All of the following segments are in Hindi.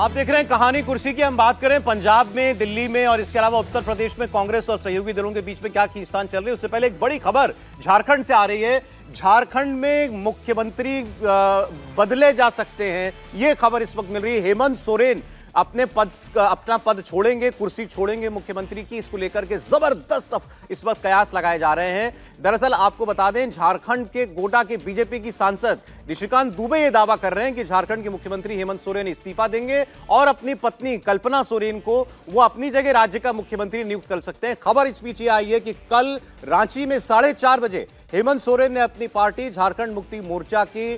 आप देख रहे हैं कहानी कुर्सी की हम बात करें पंजाब में दिल्ली में और इसके अलावा उत्तर प्रदेश में कांग्रेस और सहयोगी दलों के बीच में क्या खींचतान चल रही है उससे पहले एक बड़ी खबर झारखंड से आ रही है झारखंड में मुख्यमंत्री बदले जा सकते हैं ये खबर इस वक्त मिल रही है हेमंत सोरेन अपने पद अपना पद छोड़ेंगे कुर्सी छोड़ेंगे मुख्यमंत्री की इसको लेकर के जबरदस्त इस वक्त कयास लगाए जा रहे हैं दरअसल आपको बता दें झारखंड के गोडा के बीजेपी की सांसद ऋषिकांत दुबे ये दावा कर रहे हैं कि झारखंड के मुख्यमंत्री हेमंत सोरेन इस्तीफा देंगे और अपनी पत्नी कल्पना सोरेन को वो अपनी जगह राज्य का मुख्यमंत्री नियुक्त कर सकते हैं खबर इस बीच ये आई है कि कल रांची में साढ़े चार बजे हेमंत सोरेन ने अपनी पार्टी झारखंड मुक्ति मोर्चा की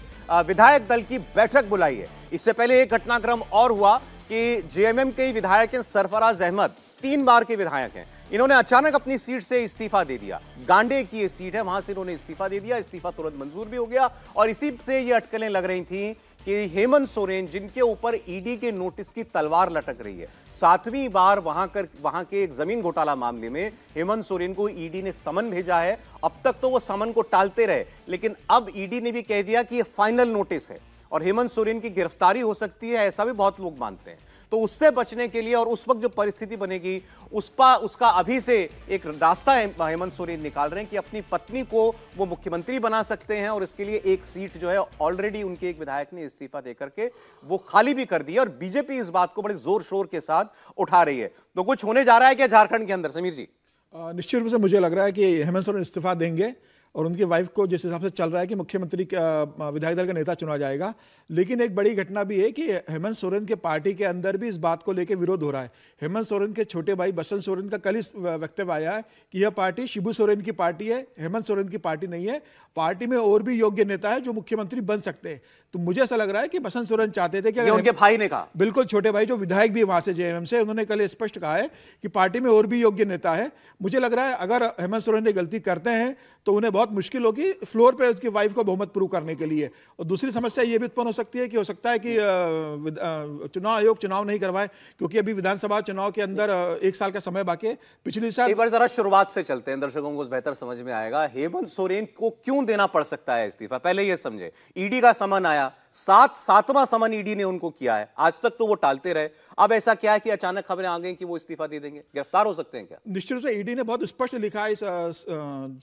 विधायक दल की बैठक बुलाई है इससे पहले एक घटनाक्रम और हुआ कि जेएमएम के विधायक हैं सरफराज अहमद तीन बार के विधायक हैं इन्होंने अचानक अपनी सीट से इस्तीफा दे दिया गांडे की ये सीट है वहां से इन्होंने इस्तीफा दे दिया इस्तीफा तुरंत मंजूर भी हो गया और इसी से ये अटकलें लग रही थी कि हेमंत सोरेन जिनके ऊपर ईडी के नोटिस की तलवार लटक रही है सातवीं बार वहां कर वहां के एक जमीन घोटाला मामले में हेमंत सोरेन को ईडी ने समन भेजा है अब तक तो वो समन को टालते रहे लेकिन अब ईडी ने भी कह दिया कि ये फाइनल नोटिस है और हेमंत सोरेन की गिरफ्तारी हो सकती है ऐसा भी बहुत लोग मानते हैं तो उससे बचने के लिए और उस वक्त जो परिस्थिति बनेगी उस पर उसका अभी से एक रास्ता हेमंत सोरेन निकाल रहे हैं कि अपनी पत्नी को वो मुख्यमंत्री बना सकते हैं और इसके लिए एक सीट जो है ऑलरेडी उनके एक विधायक ने इस्तीफा देकर के वो खाली भी कर दी और बीजेपी इस बात को बड़े जोर शोर के साथ उठा रही है तो कुछ होने जा रहा है क्या झारखंड के अंदर समीर जी निश्चित रूप से मुझे लग रहा है कि हेमंत सोरेन इस्तीफा देंगे और उनकी वाइफ को जिस हिसाब से चल रहा है कि मुख्यमंत्री विधायक दल का नेता चुना जाएगा लेकिन एक बड़ी घटना भी है कि हेमंत सोरेन के पार्टी के अंदर भी इस बात को लेकर विरोध हो रहा है हेमंत सोरेन के छोटे भाई बसंत सोरेन का कल इस वक्तव्य आया है कि यह पार्टी शिबू सोरेन की पार्टी है हेमंत सोरेन की पार्टी नहीं है पार्टी में और भी योग्य नेता है जो मुख्यमंत्री बन सकते हैं तो मुझे ऐसा लग रहा है कि बसंत सोरेन चाहते थे कि अगर उनके भाई ने कहा बिल्कुल छोटे भाई जो विधायक भी वहां से जेएमएम से उन्होंने कल स्पष्ट कहा है कि पार्टी में और भी योग्य नेता है मुझे लग रहा है अगर हेमंत सोरेन ने गलती करते हैं तो उन्हें बहुत मुश्किल होगी फ्लोर पर उसकी वाइफ को बहुमत प्रूव करने के लिए और दूसरी समस्या ये भी उत्पन्न हो सकती है कि हो सकता है कि चुनाव आयोग चुनाव नहीं करवाए क्योंकि अभी विधानसभा चुनाव के अंदर एक साल का समय बाकी पिछले साल एक बार जरा शुरुआत से चलते हैं दर्शकों को बेहतर समझ में आएगा हेमंत सोरेन को क्यों क्यों देना पड़ सकता है इस्तीफा पहले यह समझे ईडी e का समन आया सात सातवां समन ईडी e ने उनको किया है आज तक तो वो टालते रहे अब ऐसा क्या है कि अचानक खबरें आ गई कि वो इस्तीफा दे देंगे गिरफ्तार हो सकते हैं क्या निश्चित रूप से ईडी e ने बहुत स्पष्ट लिखा है इस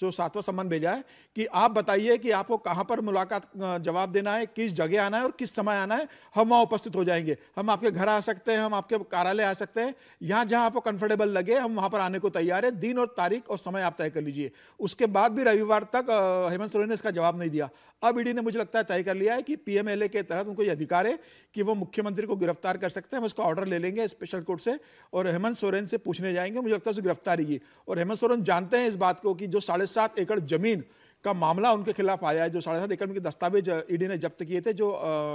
जो सातवां समन भेजा है कि आप बताइए कि आपको कहां पर मुलाकात जवाब देना है किस जगह आना है और किस समय आना है हम वहां उपस्थित हो जाएंगे हम आपके घर आ सकते हैं हम आपके कार्यालय आ सकते हैं यहां जहां आपको कंफर्टेबल लगे हम वहां पर आने को तैयार है दिन और तारीख और समय आप तय कर लीजिए उसके बाद भी रविवार तक हेमंत हेमंत सोरेन ने इसका जवाब नहीं दिया अब ईडी e ने मुझे लगता है तय कर लिया है कि पीएमएलए के तहत उनको ये अधिकार है कि वो मुख्यमंत्री को गिरफ्तार कर सकते हैं हम उसका ऑर्डर ले लेंगे स्पेशल कोर्ट से और हेमंत सोरेन से पूछने जाएंगे मुझे लगता है उसे गिरफ्तारी की और हेमंत सोरेन जानते हैं इस बात को कि जो साढ़े सात एकड़ जमीन का मामला उनके खिलाफ आया है जो साढ़े सात एकड़ में दस्तावेज ईडी e ने जब्त किए थे जो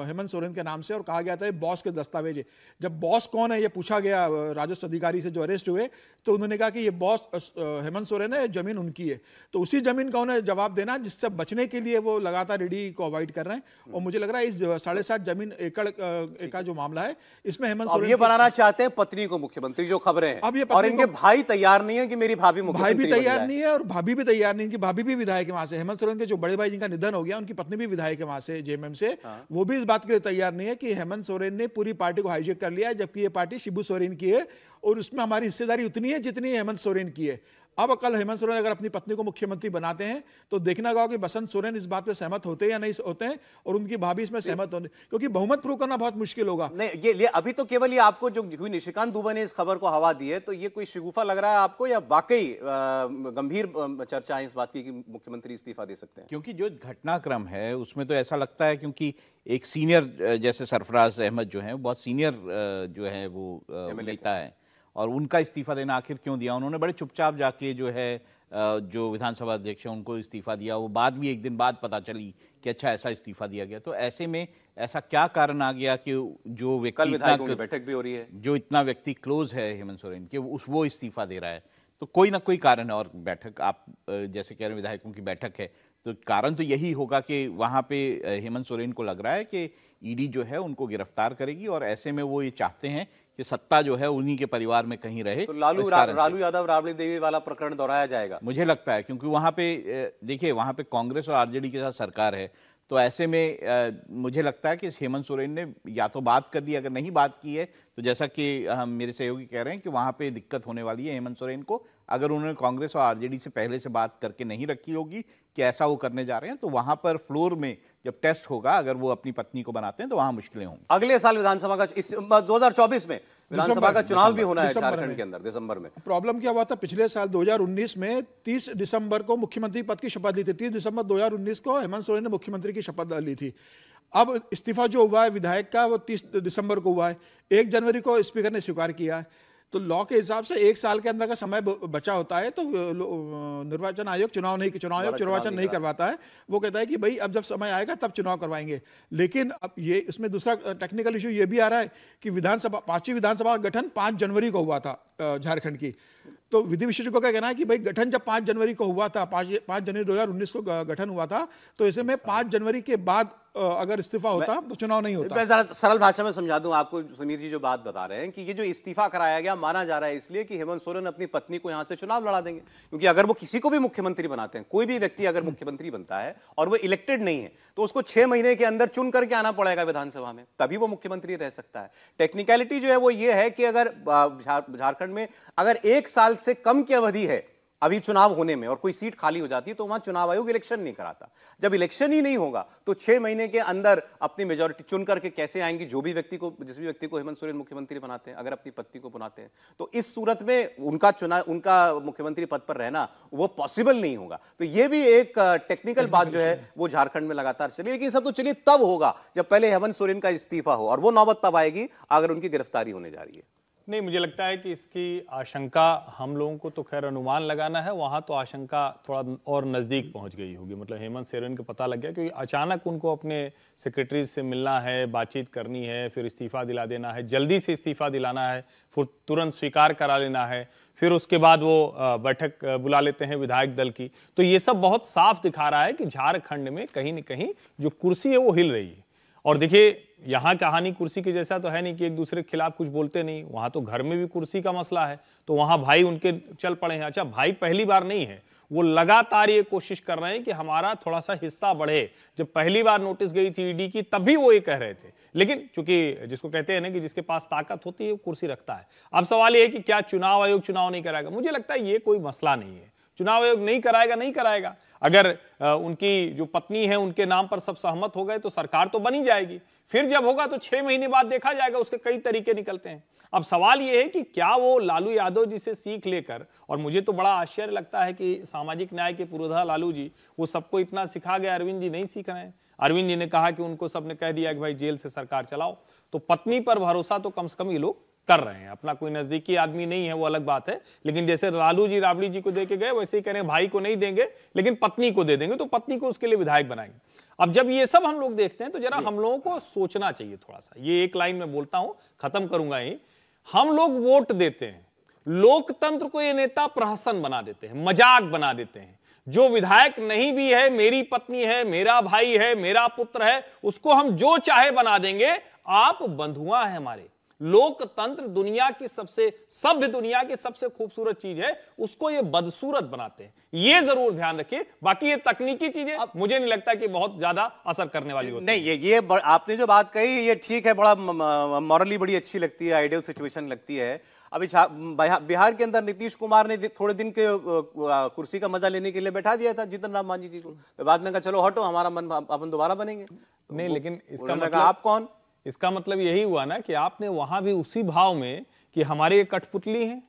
हेमंत सोरेन के नाम से और कहा गया था बॉस के दस्तावेज है जब बॉस कौन है ये पूछा गया राजस्व अधिकारी से जो अरेस्ट हुए तो उन्होंने कहा कि ये बॉस हेमंत सोरेन है जमीन उनकी है तो उसी जमीन का उन्हें जवाब देना जिससे बचने के लिए वो लगातार ईडी e को अवॉइड कर रहे हैं और मुझे लग रहा है इस साढ़े सात जमीन एकड़ का जो मामला है इसमें हेमंत सोरेन ये बनाना चाहते हैं पत्नी को मुख्यमंत्री जो खबरें हैं अब ये और इनके भाई तैयार नहीं है कि मेरी भाभी भाई भी तैयार नहीं है और भाभी भी तैयार नहीं की भाभी भी विधायक है वहां से से हेमंत सोरेन के जो बड़े भाई जिनका निधन हो गया उनकी पत्नी भी विधायक है वहां से जेएमएम से हाँ। वो भी इस बात के लिए तैयार नहीं है कि हेमंत सोरेन ने पूरी पार्टी को हाईजेक कर लिया जबकि ये पार्टी शिबू सोरेन की है और उसमें हमारी हिस्सेदारी उतनी है जितनी हेमंत सोरेन की है अब कल हेमंत सोरेन अगर अपनी पत्नी को मुख्यमंत्री बनाते हैं तो देखना होगा कि बसंत सोरेन इस बात पे सहमत होते हैं या नहीं होते हैं और उनकी भाभी इसमें सहमत होने क्योंकि बहुमत प्रूव करना बहुत मुश्किल होगा नहीं ये, ये अभी तो केवल ये आपको जो हुई निशिकांत दुबे ने इस खबर को हवा दी है तो ये कोई शिगुफा लग रहा है आपको या वाकई गंभीर चर्चा है इस बात की कि मुख्यमंत्री इस्तीफा दे सकते हैं क्योंकि जो घटनाक्रम है उसमें तो ऐसा लगता है क्योंकि एक सीनियर जैसे सरफराज अहमद जो है बहुत सीनियर जो है वो नेता है और उनका इस्तीफा देना आखिर क्यों दिया उन्होंने बड़े चुपचाप जाके जो है जो विधानसभा अध्यक्ष हैं उनको इस्तीफा दिया वो बाद भी एक दिन बाद पता चली कि अच्छा ऐसा इस्तीफा दिया गया तो ऐसे में ऐसा क्या कारण आ गया कि जो व्यक्ति बैठक भी हो रही है जो इतना व्यक्ति क्लोज है हेमंत सोरेन के उस वो इस्तीफा दे रहा है तो कोई ना कोई कारण है और बैठक आप जैसे कह रहे हैं विधायकों की बैठक है तो कारण तो यही होगा कि वहाँ पे हेमंत सोरेन को लग रहा है कि ईडी जो है उनको गिरफ्तार करेगी और ऐसे में वो ये चाहते हैं कि सत्ता जो है उन्हीं के परिवार में कहीं रहे तो लालू रा, लालू यादव राबड़ी देवी वाला प्रकरण दोहराया जाएगा मुझे लगता है क्योंकि वहाँ पे देखिए वहाँ पे कांग्रेस और आरजेडी के साथ सरकार है तो ऐसे में आ, मुझे लगता है कि हेमंत सोरेन ने या तो बात कर दी अगर नहीं बात की है तो जैसा कि हम मेरे सहयोगी कह रहे हैं कि वहाँ पे दिक्कत होने वाली है हेमंत सोरेन को अगर उन्होंने कांग्रेस और आरजेडी से पहले से बात करके नहीं रखी होगी कि ऐसा वो करने जा रहे हैं तो वहाँ पर फ्लोर में जब टेस्ट होगा अगर वो अपनी पत्नी को बनाते हैं तो वहाँ मुश्किलें होंगी अगले साल विधानसभा का इस दो में विधानसभा का चुनाव भी होना है झारखंड के अंदर दिसंबर में प्रॉब्लम क्या हुआ था पिछले साल दो में तीस दिसंबर को मुख्यमंत्री पद की शपथ ली थी तीस दिसंबर दो को हेमंत सोरेन ने मुख्यमंत्री की शपथ ली थी अब इस्तीफा जो हुआ है विधायक का वो तीस दिसंबर को हुआ है एक जनवरी को स्पीकर ने स्वीकार किया है तो लॉ के हिसाब से एक साल के अंदर का समय बचा होता है तो निर्वाचन आयोग चुनाव नहीं चुनाव आयोग निर्वाचन नहीं करवाता है वो कहता है कि भाई अब जब समय आएगा तब चुनाव करवाएंगे लेकिन अब ये इसमें दूसरा टेक्निकल इशू ये भी आ रहा है कि विधानसभा पांचवी विधानसभा का गठन पाँच जनवरी को हुआ था झारखंड की तो विधि विशेषज्ञों का कहना है कि भाई गठन जब पाँच जनवरी को हुआ था पाँच पाँच जनवरी दो को गठन हुआ था तो इसे में अच्छा। पाँच जनवरी के बाद अगर इस्तीफा होता तो चुनाव नहीं होता मैं जरा सरल भाषा में समझा दूं आपको समीर जी जो बात बता रहे हैं कि ये जो इस्तीफा कराया गया माना जा रहा है इसलिए कि हेमंत सोरेन अपनी पत्नी को यहाँ से चुनाव लड़ा देंगे क्योंकि अगर वो किसी को भी मुख्यमंत्री बनाते हैं कोई भी व्यक्ति अगर मुख्यमंत्री बनता है और वो इलेक्टेड नहीं है तो उसको छह महीने के अंदर चुन करके आना पड़ेगा विधानसभा में तभी वो मुख्यमंत्री रह सकता है टेक्निकलिटी जो है वो ये है कि अगर झारखंड में अगर एक साल से कम की अवधि है अभी चुनाव होने में और कोई सीट खाली हो जाती है तो वहां चुनाव आयोग इलेक्शन नहीं कराता जब इलेक्शन ही नहीं होगा तो छह महीने के अंदर अपनी मेजोरिटी चुन करके कैसे आएंगी जो भी व्यक्ति को जिस भी व्यक्ति को हेमंत सोरेन मुख्यमंत्री बनाते हैं अगर अपनी पत्नी को बनाते हैं तो इस सूरत में उनका चुनाव उनका मुख्यमंत्री पद पर रहना वो पॉसिबल नहीं होगा तो ये भी एक टेक्निकल बात जो है वो झारखंड में लगातार चली लेकिन सब तो चलिए तब होगा जब पहले हेमंत सोरेन का इस्तीफा हो और वो नौबत तब आएगी अगर उनकी गिरफ्तारी होने जा रही है नहीं मुझे लगता है कि इसकी आशंका हम लोगों को तो खैर अनुमान लगाना है वहाँ तो आशंका थोड़ा और नज़दीक पहुँच गई होगी मतलब हेमंत सेरेन को पता लग गया क्योंकि अचानक उनको अपने सेक्रेटरीज से मिलना है बातचीत करनी है फिर इस्तीफ़ा दिला देना है जल्दी से इस्तीफ़ा दिलाना है फिर तुरंत स्वीकार करा लेना है फिर उसके बाद वो बैठक बुला लेते हैं विधायक दल की तो ये सब बहुत साफ दिखा रहा है कि झारखंड में कहीं ना कहीं जो कुर्सी है वो हिल रही है और देखिए यहाँ कहानी कुर्सी के जैसा तो है नहीं कि एक दूसरे के खिलाफ कुछ बोलते नहीं वहाँ तो घर में भी कुर्सी का मसला है तो वहाँ भाई उनके चल पड़े हैं अच्छा भाई पहली बार नहीं है वो लगातार ये कोशिश कर रहे हैं कि हमारा थोड़ा सा हिस्सा बढ़े जब पहली बार नोटिस गई थी ईडी की तभी वो ये कह रहे थे लेकिन चूंकि जिसको कहते हैं ना कि जिसके पास ताकत होती है वो कुर्सी रखता है अब सवाल ये है कि क्या चुनाव आयोग चुनाव नहीं कराएगा मुझे लगता है ये कोई मसला नहीं है चुनाव आयोग नहीं कराएगा नहीं कराएगा अगर उनकी जो पत्नी है उनके नाम पर सब सहमत हो गए तो सरकार तो बनी जाएगी फिर जब होगा तो छह महीने बाद देखा जाएगा उसके कई तरीके निकलते हैं अब सवाल यह है कि क्या वो लालू यादव जी से सीख लेकर और मुझे तो बड़ा आश्चर्य लगता है कि सामाजिक न्याय के पुरोधा लालू जी वो सबको इतना सिखा गया अरविंद जी नहीं सीख रहे हैं अरविंद जी ने कहा कि उनको सबने कह दिया कि भाई जेल से सरकार चलाओ तो पत्नी पर भरोसा तो कम से कम ये लोग कर रहे हैं अपना कोई नजदीकी आदमी नहीं है वो अलग बात है लेकिन जैसे लालू जी राबड़ी जी को दे के गए वैसे ही कह रहे हैं भाई को नहीं देंगे लेकिन पत्नी को दे देंगे तो पत्नी को उसके लिए विधायक बनाएंगे अब जब ये सब हम लोग देखते हैं तो जरा हम लोगों को सोचना चाहिए थोड़ा सा ये एक लाइन में बोलता हूं खत्म करूंगा ही हम लोग वोट देते हैं लोकतंत्र को ये नेता प्रहसन बना देते हैं मजाक बना देते हैं जो विधायक नहीं भी है मेरी पत्नी है मेरा भाई है मेरा पुत्र है उसको हम जो चाहे बना देंगे आप बंधुआ है हमारे लोकतंत्र दुनिया की सबसे सभ्य दुनिया की सबसे खूबसूरत चीज है उसको ये बदसूरत बनाते हैं ये जरूर ध्यान रखिए बाकी ये तकनीकी चीजें मुझे नहीं लगता कि बहुत ज्यादा असर करने वाली होती नहीं ये ये आपने जो बात कही ये ठीक है बड़ा मॉरली बड़ी अच्छी लगती है आइडियल सिचुएशन लगती है अभी बिहार के अंदर नीतीश कुमार ने थोड़े दिन के कुर्सी का मजा लेने के लिए बैठा दिया था जीतन राम मांझी जी को बाद में कहा चलो हटो हमारा मन अपन दोबारा बनेंगे नहीं लेकिन इसका मतलब आप कौन इसका मतलब यही हुआ ना कि आपने वहां भी उसी भाव में कि हमारे ये कठपुतली है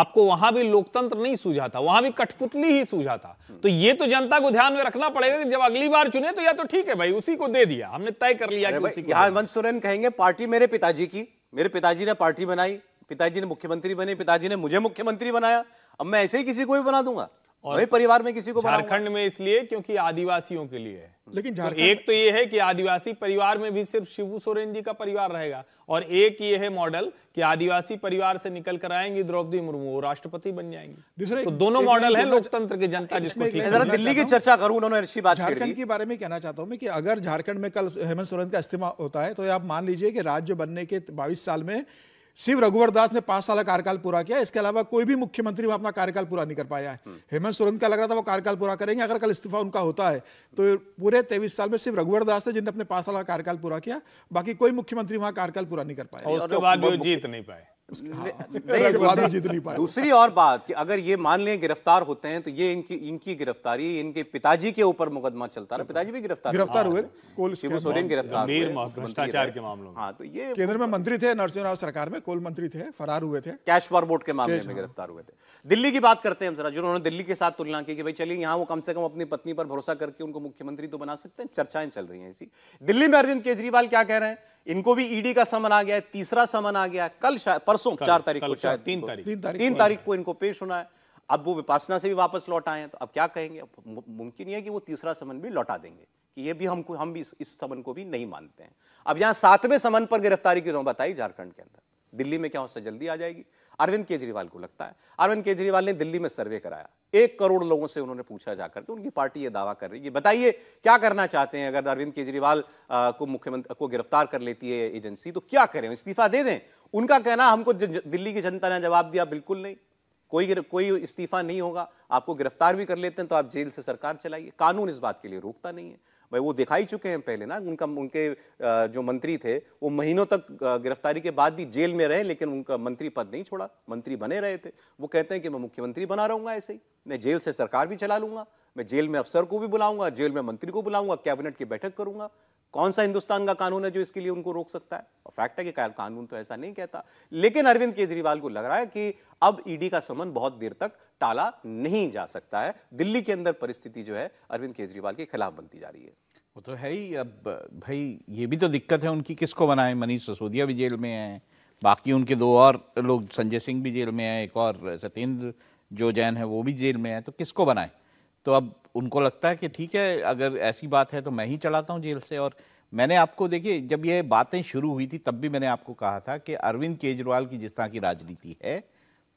आपको वहां भी लोकतंत्र नहीं सूझा था वहां भी कठपुतली ही सूझा था तो ये तो जनता को ध्यान में रखना पड़ेगा कि जब अगली बार चुने तो या तो ठीक है भाई उसी को दे दिया हमने तय कर लिया कि उसी हेमंत सोरेन कहेंगे पार्टी मेरे पिताजी की मेरे पिताजी ने पार्टी बनाई पिताजी ने मुख्यमंत्री बने पिताजी ने मुझे मुख्यमंत्री बनाया अब मैं ऐसे ही किसी को भी बना दूंगा और परिवार में किसी को झारखंड में इसलिए क्योंकि आदिवासियों के लिए है लेकिन तो एक तो ये है कि आदिवासी परिवार में भी सिर्फ शिव सोरेन जी का परिवार रहेगा और एक ये है मॉडल कि आदिवासी परिवार से निकल कर आएंगी द्रौपदी मुर्मू राष्ट्रपति बन जाएंगी तो दोनों मॉडल है लोकतंत्र की जनता जिसको दिल्ली की चर्चा करूं उन्होंने अच्छी बात झारखंड के बारे में कहना चाहता हूँ की अगर झारखंड में कल हेमंत सोरेन का इस्तेमाल होता है तो आप मान लीजिए कि राज्य बनने के बाईस साल में शिव रघुवर दास ने पांच साल का कार्यकाल पूरा किया इसके अलावा कोई भी मुख्यमंत्री वहां अपना कार्यकाल पूरा नहीं कर पाया है हम्म। हेमंत सोरेन का लग रहा था वो कार्यकाल पूरा करेंगे अगर कल इस्तीफा उनका होता है तो पूरे तेईस साल में सिर्फ रघुवर दास है जिनने अपने पांच साल का कार्यकाल पूरा किया बाकी कोई मुख्यमंत्री वहां कार्यकाल पूरा नहीं कर पाया उसके बाद जीत नहीं पाए दूसरी और बात कि अगर ये मान लें गिरफ्तार होते हैं तो ये इनकी इनकी गिरफ्तारी इनके पिताजी के ऊपर मुकदमा चलता रहा पिताजी भी गिरफ्तार गिरफ्तार हुए हाँ, शिव सोरेन गिरफ्तार भ्रष्टाचार के मामलों हाँ तो ये केंद्र में मंत्री थे नरसिंह राव सरकार में कोल मंत्री थे फरार हुए थे कैश वॉर बोर्ड के मामले में गिरफ्तार हुए थे दिल्ली की बात करते हैं हम जरा जिन्होंने दिल्ली के साथ तुलना की कि भाई चलिए यहाँ वो कम से कम अपनी पत्नी पर भरोसा करके उनको मुख्यमंत्री तो बना सकते हैं चर्चाएं चल रही हैं इसी दिल्ली में अरविंद केजरीवाल क्या कह रहे हैं इनको भी ईडी e का समन आ गया है तीसरा समन आ गया है कल परसों चार तारीख को शायद तीन तारीख तीन तारीख को इनको पेश होना है अब वो विपासना से भी वापस लौट आए हैं तो अब क्या कहेंगे मुमकिन है कि वो तीसरा समन भी लौटा देंगे कि ये भी हमको हम भी इस समन को भी नहीं मानते हैं अब यहाँ सातवें समन पर गिरफ्तारी की नौबत आई झारखंड के अंदर दिल्ली में क्या हो जल्दी आ जाएगी अरविंद केजरीवाल को लगता है अरविंद केजरीवाल ने दिल्ली में सर्वे कराया एक करोड़ लोगों से उन्होंने पूछा जाकर के उनकी पार्टी ये दावा कर रही है बताइए क्या करना चाहते हैं अगर अरविंद केजरीवाल को मुख्यमंत्री को गिरफ्तार कर लेती है एजेंसी तो क्या करें इस्तीफा दे दें उनका कहना हमको दिल्ली की जनता ने जवाब दिया बिल्कुल नहीं कोई कोई इस्तीफा नहीं होगा आपको गिरफ्तार भी कर लेते हैं तो आप जेल से सरकार चलाइए कानून इस बात के लिए रोकता नहीं है भाई वो दिखाई चुके हैं पहले ना उनका उनके जो मंत्री थे वो महीनों तक गिरफ्तारी के बाद भी जेल में रहे लेकिन उनका मंत्री पद नहीं छोड़ा मंत्री बने रहे थे वो कहते हैं कि मैं मुख्यमंत्री बना रहूंगा ऐसे ही मैं जेल से सरकार भी चला लूंगा मैं जेल में अफसर को भी बुलाऊंगा जेल में मंत्री को बुलाऊंगा कैबिनेट की बैठक करूंगा कौन सा हिंदुस्तान का कानून है जो इसके लिए उनको रोक सकता है और फैक्ट है कि कानून तो ऐसा नहीं कहता लेकिन अरविंद केजरीवाल को लग रहा है कि अब ईडी e का समन बहुत देर तक टाला नहीं जा सकता है दिल्ली के अंदर परिस्थिति जो है अरविंद केजरीवाल के खिलाफ बनती जा रही है वो तो है ही अब भाई ये भी तो दिक्कत है उनकी किसको बनाए मनीष सिसोदिया भी जेल में है बाकी उनके दो और लोग संजय सिंह भी जेल में है एक और सत्येंद्र जो जैन है वो भी जेल में है तो किसको बनाए तो अब उनको लगता है कि ठीक है अगर ऐसी बात है तो मैं ही चलाता हूँ जेल से और मैंने आपको देखिए जब ये बातें शुरू हुई थी तब भी मैंने आपको कहा था कि अरविंद केजरीवाल की जिस तरह की राजनीति है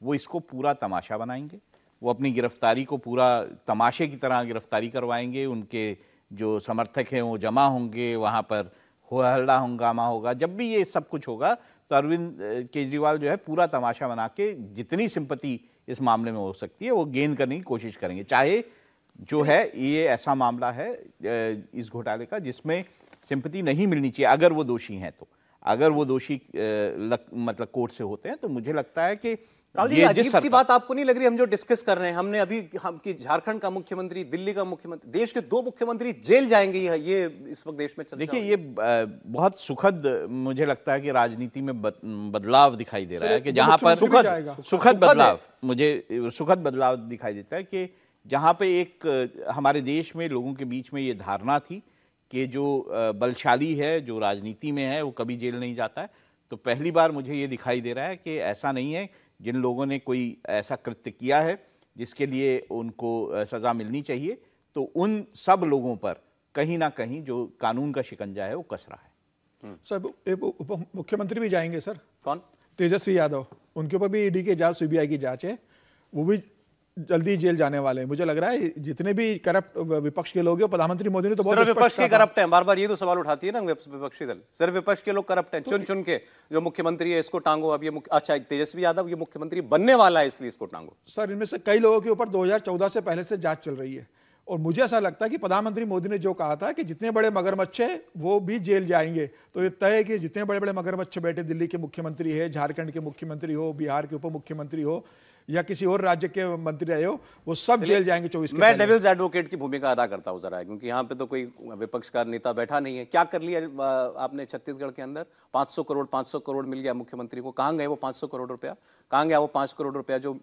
वो इसको पूरा तमाशा बनाएंगे वो अपनी गिरफ्तारी को पूरा तमाशे की तरह गिरफ्तारी करवाएंगे उनके जो समर्थक हैं वो जमा होंगे वहाँ पर हो हल्ला हंगामा होगा जब भी ये सब कुछ होगा तो अरविंद केजरीवाल जो है पूरा तमाशा बना के जितनी सिंपति इस मामले में हो सकती है वो गेंद करने की कोशिश करेंगे चाहे जो है ये ऐसा मामला है इस घोटाले का जिसमें सिंपति नहीं मिलनी चाहिए अगर वो दोषी हैं तो अगर वो दोषी मतलब कोर्ट से होते हैं तो मुझे लगता है कि ये अजीब सी बात आपको नहीं लग रही हम जो डिस्कस कर रहे हैं हमने अभी हम कि झारखंड का मुख्यमंत्री दिल्ली का मुख्यमंत्री देश के दो मुख्यमंत्री जेल जाएंगे ये इस वक्त देश में देखिए ये बहुत सुखद मुझे लगता है कि राजनीति में बदलाव दिखाई दे रहा है कि जहां पर सुखद सुखद बदलाव मुझे सुखद बदलाव दिखाई देता है कि जहाँ पे एक हमारे देश में लोगों के बीच में ये धारणा थी कि जो बलशाली है जो राजनीति में है वो कभी जेल नहीं जाता है तो पहली बार मुझे ये दिखाई दे रहा है कि ऐसा नहीं है जिन लोगों ने कोई ऐसा कृत्य किया है जिसके लिए उनको सज़ा मिलनी चाहिए तो उन सब लोगों पर कहीं ना कहीं जो कानून का शिकंजा है वो कस रहा है हम्म। सर उप मुख्यमंत्री भी जाएंगे सर कौन तेजस्वी यादव उनके ऊपर भी ईडी e की जांच सीबीआई की जांच है वो भी जल्दी जेल जाने वाले हैं मुझे लग रहा है जितने भी करप्ट विपक्ष के लोग हैं प्रधानमंत्री मोदी ने तो बहुत विपक्ष के करप्ट हैं बार बार ये तो सवाल उठाती है ना विपक्षी दल सिर्फ विपक्ष के लोग करप्ट हैं तो चुन चुन के जो मुख्यमंत्री है इसको टांगो अब ये अच्छा तेजस्वी यादव ये मुख्यमंत्री बनने वाला है इसलिए इसको टांगो सर इनमें से कई लोगों के ऊपर दो से पहले से जाँच चल रही है और मुझे ऐसा लगता है कि प्रधानमंत्री मोदी ने जो कहा था कि जितने बड़े मगरमच्छ हैं वो भी जेल जाएंगे तो ये तय है कि जितने बड़े बड़े मगरमच्छ बैठे दिल्ली के मुख्यमंत्री है झारखंड के मुख्यमंत्री हो बिहार के उप मुख्यमंत्री हो या किसी और राज्य के मंत्री रहे हो वो सब जेल जाएंगे चौबीस मैं डेविल्स एडवोकेट की भूमिका अदा करता हूँ जरा क्योंकि यहाँ पे तो कोई विपक्ष का नेता बैठा नहीं है क्या कर लिया आपने छत्तीसगढ़ के अंदर 500 करोड़ 500 करोड़ मिल गया मुख्यमंत्री को कहाँ गए वो 500 करोड़ रुपया कहाँ गया वो पांच करोड़ रुपया जो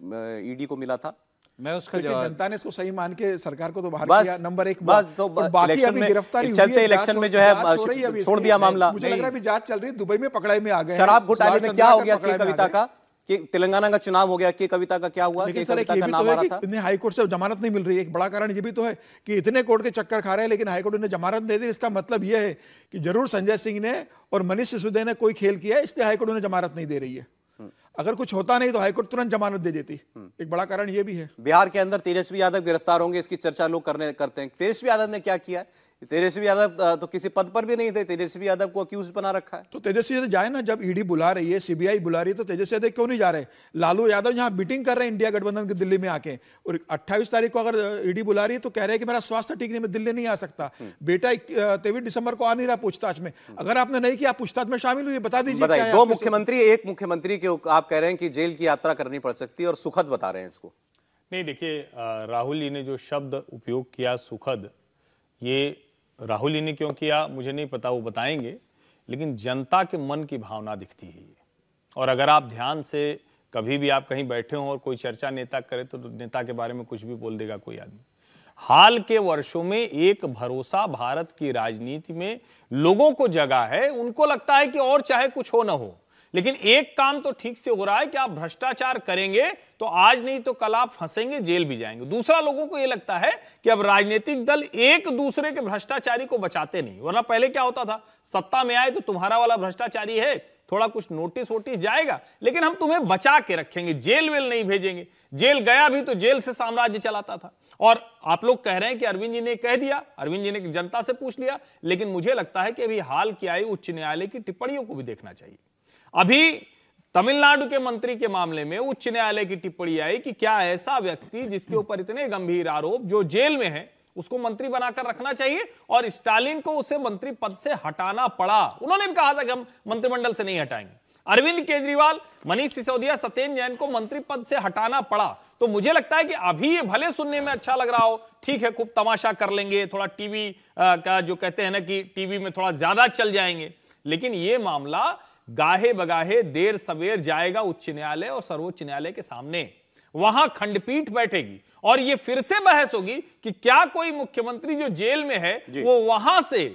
ईडी e को मिला था मैं उसका जनता ने इसको सही मान के सरकार को तो बाहर किया नंबर एक बस तो बाकी अभी गिरफ्तारी चलते इलेक्शन में जो है छोड़ दिया मामला मुझे लग रहा है अभी जांच चल रही है दुबई में पकड़ाई में आ गए शराब घोटाले में क्या हो गया कविता का कि तेलंगाना का चुनाव हो गया कि कविता का क्या हुआ लेकिन सर एक ये भी तो है कि हाई कोर्ट से जमानत नहीं मिल रही है एक बड़ा कारण ये भी तो है कि इतने कोर्ट के चक्कर खा रहे हैं लेकिन हाई कोर्ट ने जमानत दे दी इसका मतलब यह है कि जरूर संजय सिंह ने और मनीष सिसोदिया ने कोई खेल किया है इसलिए हाईकोर्ट उन्हें जमानत नहीं दे रही है अगर कुछ होता नहीं तो हाईकोर्ट तुरंत जमानत दे देती एक बड़ा कारण यह भी है बिहार के अंदर तेजस्वी यादव गिरफ्तार होंगे इसकी चर्चा लोग करने करते हैं तेजस्वी यादव ने क्या किया तेजस्वी यादव तो किसी पद पर भी नहीं थे तेजस्वी यादव को अक्यूज बना रखा है तो तेजस्वी यादव जाए ना जब ईडी e बुला रही है सीबीआई बुला रही है तो तेजस्वी यादव क्यों नहीं जा रहे लालू यादव यहाँ मीटिंग कर रहे हैं इंडिया गठबंधन के दिल्ली में आके और 28 तारीख को अगर ईडी e बुला रही है तो कह रहे हैं कि मेरा स्वास्थ्य ठीक नहीं मैं दिल्ली नहीं आ सकता हम्म। बेटा तेवीस दिसंबर को आ नहीं रहा पूछताछ में हम्म। अगर आपने नहीं किया पूछताछ में शामिल हुई बता दीजिए दो मुख्यमंत्री एक मुख्यमंत्री के आप कह रहे हैं कि जेल की यात्रा करनी पड़ सकती है और सुखद बता रहे हैं इसको नहीं देखिए राहुल जी ने जो शब्द उपयोग किया सुखद ये राहुल जी ने क्यों किया मुझे नहीं पता वो बताएंगे लेकिन जनता के मन की भावना दिखती है ये और अगर आप ध्यान से कभी भी आप कहीं बैठे हों और कोई चर्चा नेता करे तो नेता के बारे में कुछ भी बोल देगा कोई आदमी हाल के वर्षों में एक भरोसा भारत की राजनीति में लोगों को जगा है उनको लगता है कि और चाहे कुछ हो ना हो लेकिन एक काम तो ठीक से हो रहा है कि आप भ्रष्टाचार करेंगे तो आज नहीं तो कल आप फंसेंगे जेल भी जाएंगे दूसरा लोगों को यह लगता है कि अब राजनीतिक दल एक दूसरे के भ्रष्टाचारी को बचाते नहीं वरना पहले क्या होता था सत्ता में आए तो तुम्हारा वाला भ्रष्टाचारी है थोड़ा कुछ नोटिस वोटिस जाएगा लेकिन हम तुम्हें बचा के रखेंगे जेल वेल नहीं भेजेंगे जेल गया भी तो जेल से साम्राज्य चलाता था और आप लोग कह रहे हैं कि अरविंद जी ने कह दिया अरविंद जी ने जनता से पूछ लिया लेकिन मुझे लगता है कि अभी हाल की आई उच्च न्यायालय की टिप्पणियों को भी देखना चाहिए अभी तमिलनाडु के मंत्री के मामले में उच्च न्यायालय की टिप्पणी आई कि क्या ऐसा व्यक्ति जिसके ऊपर इतने गंभीर आरोप जो जेल में है उसको मंत्री बनाकर रखना चाहिए और स्टालिन को उसे मंत्री पद से हटाना पड़ा उन्होंने भी कहा था कि हम मंत्रिमंडल से नहीं हटाएंगे अरविंद केजरीवाल मनीष सिसोदिया सत्येंद्र जैन को मंत्री पद से हटाना पड़ा तो मुझे लगता है कि अभी ये भले सुनने में अच्छा लग रहा हो ठीक है खूब तमाशा कर लेंगे थोड़ा टीवी का जो कहते हैं ना कि टीवी में थोड़ा ज्यादा चल जाएंगे लेकिन ये मामला गाहे बगाहे देर सवेर जाएगा उच्च न्यायालय और सर्वोच्च न्यायालय के सामने वहां खंडपीठ बैठेगी और यह फिर से बहस होगी कि क्या कोई मुख्यमंत्री जो जेल में है वो वहां से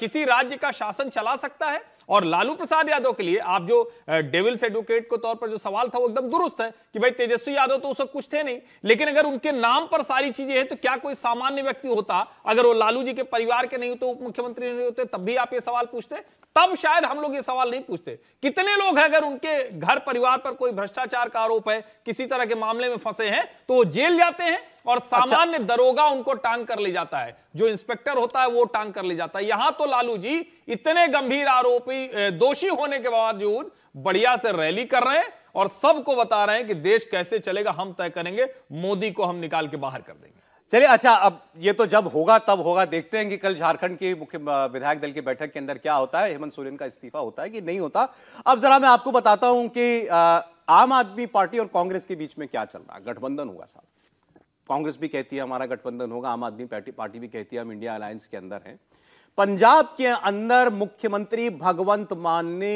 किसी राज्य का शासन चला सकता है और लालू प्रसाद यादव के लिए आप जो डेविल्स एडवोकेट को तौर पर जो सवाल था वो एकदम दुरुस्त है कि भाई तेजस्वी यादव तो उसको कुछ थे नहीं लेकिन अगर उनके नाम पर सारी चीजें हैं तो क्या कोई सामान्य व्यक्ति होता अगर वो लालू जी के परिवार के नहीं होते तो मुख्यमंत्री नहीं होते तब भी आप ये सवाल पूछते तब शायद हम लोग ये सवाल नहीं पूछते कितने लोग हैं अगर उनके घर परिवार पर कोई भ्रष्टाचार का आरोप है किसी तरह के मामले में फंसे हैं तो वो जेल जाते हैं और अच्छा। सामान्य अच्छा। दरोगा उनको टांग कर ले जाता है जो इंस्पेक्टर होता है वो टांग कर ले जाता है यहां तो लालू जी इतने गंभीर आरोपी दोषी होने के बावजूद बढ़िया से रैली कर रहे हैं और सबको बता रहे हैं कि देश कैसे चलेगा हम तय करेंगे मोदी को हम निकाल के बाहर कर देंगे चलिए अच्छा अब ये तो जब होगा तब होगा देखते हैं कि कल झारखंड की मुख्य विधायक दल की बैठक के अंदर क्या होता है हेमंत सोरेन का इस्तीफा होता है कि नहीं होता अब जरा मैं आपको बताता हूं कि आम आदमी पार्टी और कांग्रेस के बीच में क्या चल रहा है गठबंधन होगा साहब कांग्रेस भी कहती है हमारा गठबंधन होगा आम आदमी पार्टी भी कहती है हम इंडिया अलायंस के अंदर हैं पंजाब के अंदर मुख्यमंत्री भगवंत मान ने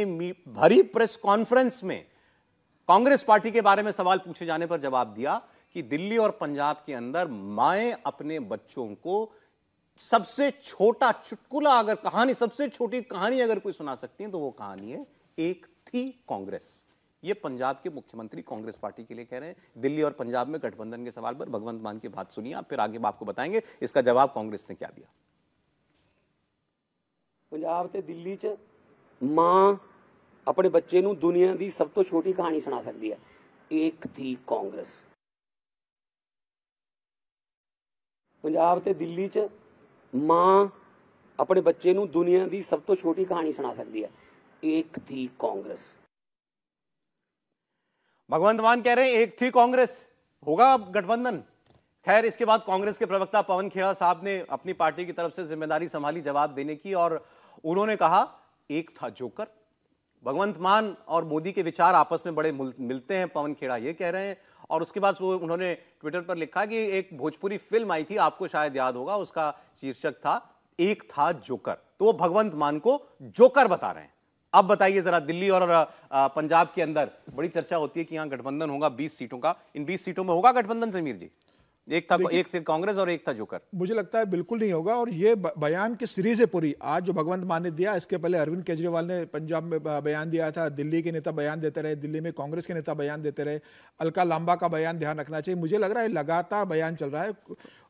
भरी प्रेस कॉन्फ्रेंस में कांग्रेस पार्टी के बारे में सवाल पूछे जाने पर जवाब दिया कि दिल्ली और पंजाब के अंदर माए अपने बच्चों को सबसे छोटा चुटकुला अगर कहानी सबसे छोटी कहानी अगर कोई सुना सकती है तो वो कहानी है एक थी कांग्रेस ये पंजाब के मुख्यमंत्री कांग्रेस पार्टी के लिए कह रहे हैं दिल्ली और पंजाब में गठबंधन के सवाल पर भगवंत मान की बात सुनिए आप फिर आगे आपको बताएंगे इसका जवाब कांग्रेस ने क्या दिया पंजाब से दिल्ली च मां अपने बच्चे दुनिया की सब तो छोटी कहानी सुना सकती है एक थी कांग्रेस पंजाब से दिल्ली च ਮਾਂ अपने बच्चे दुनिया की सब तो छोटी कहानी सुना सकती है एक थी कांग्रेस भगवंत मान कह रहे हैं एक थी कांग्रेस होगा अब गठबंधन खैर इसके बाद कांग्रेस के प्रवक्ता पवन खेड़ा साहब ने अपनी पार्टी की तरफ से जिम्मेदारी संभाली जवाब देने की और उन्होंने कहा एक था जोकर भगवंत मान और मोदी के विचार आपस में बड़े मिलते हैं पवन खेड़ा ये कह रहे हैं और उसके बाद वो उन्होंने ट्विटर पर लिखा कि एक भोजपुरी फिल्म आई थी आपको शायद याद होगा उसका शीर्षक था एक था जोकर तो वो भगवंत मान को जोकर बता रहे हैं अब बताइए जरा दिल्ली और पंजाब के अंदर बड़ी चर्चा होती है कि यहाँ गठबंधन होगा 20 सीटों का इन 20 सीटों में होगा गठबंधन समीर जी एक था एक थे कांग्रेस और एक था जोकर मुझे लगता है बिल्कुल नहीं होगा और ये बयान की सीरीज है पूरी आज जो भगवंत मान ने दिया इसके पहले अरविंद केजरीवाल ने पंजाब में बयान दिया था दिल्ली के नेता बयान देते रहे दिल्ली में कांग्रेस के नेता बयान देते रहे अलका लांबा का बयान ध्यान रखना चाहिए मुझे लग रहा है लगातार बयान चल रहा है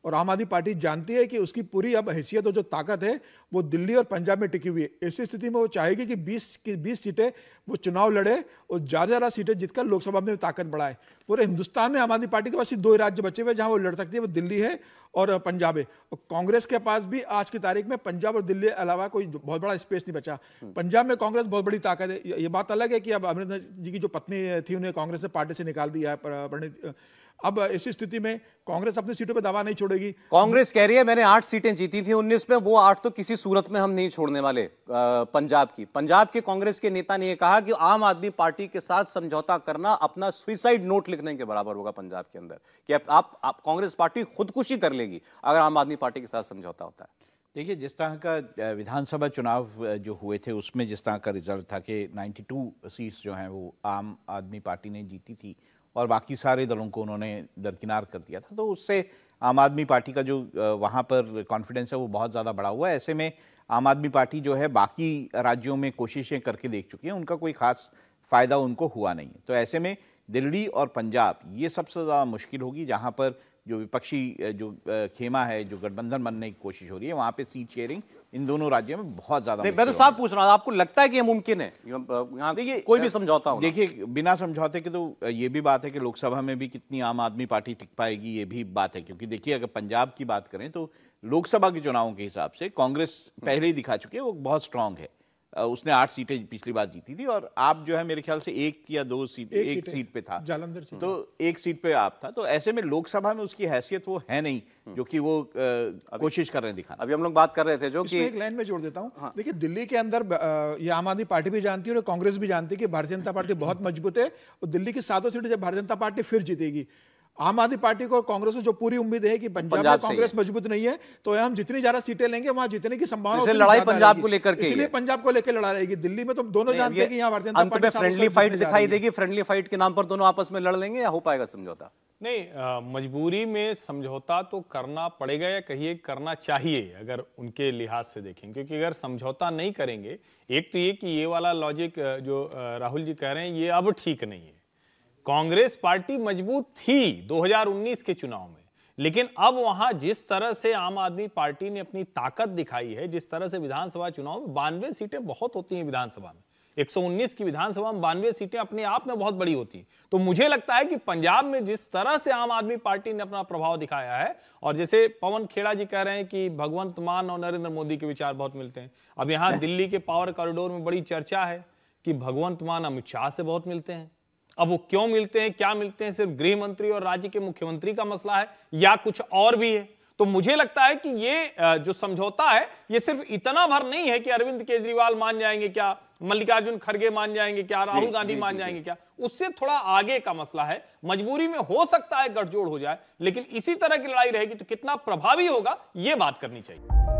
और आम आदमी पार्टी जानती है कि उसकी पूरी अब हैसियत और जो ताकत है वो दिल्ली और पंजाब में टिकी हुई है ऐसी स्थिति में वो चाहेगी कि 20 की 20 सीटें वो चुनाव लड़े और ज़्यादा ज़्यादा सीटें जीतकर लोकसभा में ताकत बढ़ाए पूरे हिंदुस्तान में आम आदमी पार्टी के पास दो ही राज्य बचे हुए जहाँ वो लड़ सकती है वो दिल्ली है और पंजाब है और कांग्रेस के पास भी आज की तारीख में पंजाब और दिल्ली अलावा कोई बहुत बड़ा स्पेस नहीं बचा पंजाब में कांग्रेस बहुत बड़ी ताकत है ये बात अलग है कि अब अमरिंदर जी की जो पत्नी थी उन्हें कांग्रेस ने पार्टी से निकाल दिया है अब ऐसी स्थिति में कांग्रेस अपनी सीटों पे दावा नहीं छोड़ेगी कांग्रेस कह रही है मैंने आठ सीटें जीती थी उन्नीस में वो आठ तो किसी सूरत में हम नहीं छोड़ने वाले पंजाब की पंजाब के कांग्रेस के नेता ने यह कहा कि आम आदमी पार्टी के साथ समझौता करना अपना सुइसाइड नोट लिखने के बराबर होगा पंजाब के अंदर कि आप, आप कांग्रेस पार्टी खुदकुशी कर लेगी अगर आम आदमी पार्टी के साथ समझौता होता है देखिए जिस तरह का विधानसभा चुनाव जो हुए थे उसमें जिस तरह का रिजल्ट था कि 92 सीट्स जो हैं वो आम आदमी पार्टी ने जीती थी और बाकी सारे दलों को उन्होंने दरकिनार कर दिया था तो उससे आम आदमी पार्टी का जो वहाँ पर कॉन्फिडेंस है वो बहुत ज़्यादा बढ़ा हुआ है ऐसे में आम आदमी पार्टी जो है बाकी राज्यों में कोशिशें करके देख चुकी है उनका कोई खास फ़ायदा उनको हुआ नहीं है तो ऐसे में दिल्ली और पंजाब ये सबसे ज़्यादा मुश्किल होगी जहाँ पर जो विपक्षी जो खेमा है जो गठबंधन बनने की कोशिश हो रही है वहाँ पे सीट शेयरिंग इन दोनों राज्यों में बहुत ज्यादा मैं तो साफ पूछ रहा हूँ आपको लगता है कि ये मुमकिन है यहाँ देखिए कोई भी समझौता देखिए बिना समझौते के तो ये भी बात है कि लोकसभा में भी कितनी आम आदमी पार्टी टिक पाएगी ये भी बात है क्योंकि देखिए अगर पंजाब की बात करें तो लोकसभा के चुनावों के हिसाब से कांग्रेस पहले ही दिखा चुकी है वो बहुत स्ट्रांग है उसने आठ सीटें पिछली बार जीती थी और आप जो है मेरे ख्याल से एक या दो सीट एक, एक सीट पे था जालंधर से तो एक सीट पे आप था तो ऐसे में लोकसभा में उसकी हैसियत वो है नहीं हम्म। जो कि वो कोशिश कर रहे हैं दिखाना अभी हम लोग बात कर रहे थे जो कि एक लाइन में जोड़ देता हूँ हाँ। देखिए दिल्ली के अंदर ये आम आदमी पार्टी भी जानती है और कांग्रेस भी जानती है कि भारतीय जनता पार्टी बहुत मजबूत है और दिल्ली की सातों सीटें जब भारतीय जनता पार्टी फिर जीतेगी आम आदमी पार्टी को और कांग्रेस को जो पूरी उम्मीद है कि पंजाब में कांग्रेस मजबूत नहीं है तो हम जितनी ज्यादा सीटें लेंगे वहां जितने की संभावना लड़ाई पंजाब को लेकर के इसलिए पंजाब को लेकर लड़ा रहेगी दिल्ली में तो दोनों जानते हैं कि यहाँ भारतीय जनता पार्टी फ्रेंडली फाइट दिखाई देगी फ्रेंडली फाइट के नाम पर दोनों आपस में लड़ लेंगे या हो पाएगा समझौता नहीं मजबूरी में समझौता तो करना पड़ेगा या कहिए करना चाहिए अगर उनके लिहाज से देखें क्योंकि अगर समझौता नहीं करेंगे एक तो ये कि ये वाला लॉजिक जो राहुल जी कह रहे हैं ये अब ठीक नहीं है कांग्रेस पार्टी मजबूत थी 2019 के चुनाव में लेकिन अब वहां जिस तरह से आम आदमी पार्टी ने अपनी ताकत दिखाई है जिस तरह से विधानसभा चुनाव में बानवे सीटें बहुत होती हैं विधानसभा में 119 की विधानसभा में बानवे सीटें अपने आप में बहुत बड़ी होती तो मुझे लगता है कि पंजाब में जिस तरह से आम आदमी पार्टी ने अपना प्रभाव दिखाया है और जैसे पवन खेड़ा जी कह रहे हैं कि भगवंत मान और नरेंद्र मोदी के विचार बहुत मिलते हैं अब यहाँ दिल्ली के पावर कॉरिडोर में बड़ी चर्चा है कि भगवंत मान अमित शाह से बहुत मिलते हैं अब वो क्यों मिलते हैं क्या मिलते हैं सिर्फ गृह मंत्री और राज्य के मुख्यमंत्री का मसला है या कुछ और भी है तो मुझे लगता है कि ये जो समझौता है ये सिर्फ इतना भर नहीं है कि अरविंद केजरीवाल मान जाएंगे क्या मल्लिकार्जुन खड़गे मान जाएंगे क्या राहुल गांधी मान जाएंगे क्या उससे थोड़ा आगे का मसला है मजबूरी में हो सकता है गठजोड़ हो जाए लेकिन इसी तरह की लड़ाई रहेगी तो कितना प्रभावी होगा यह बात करनी चाहिए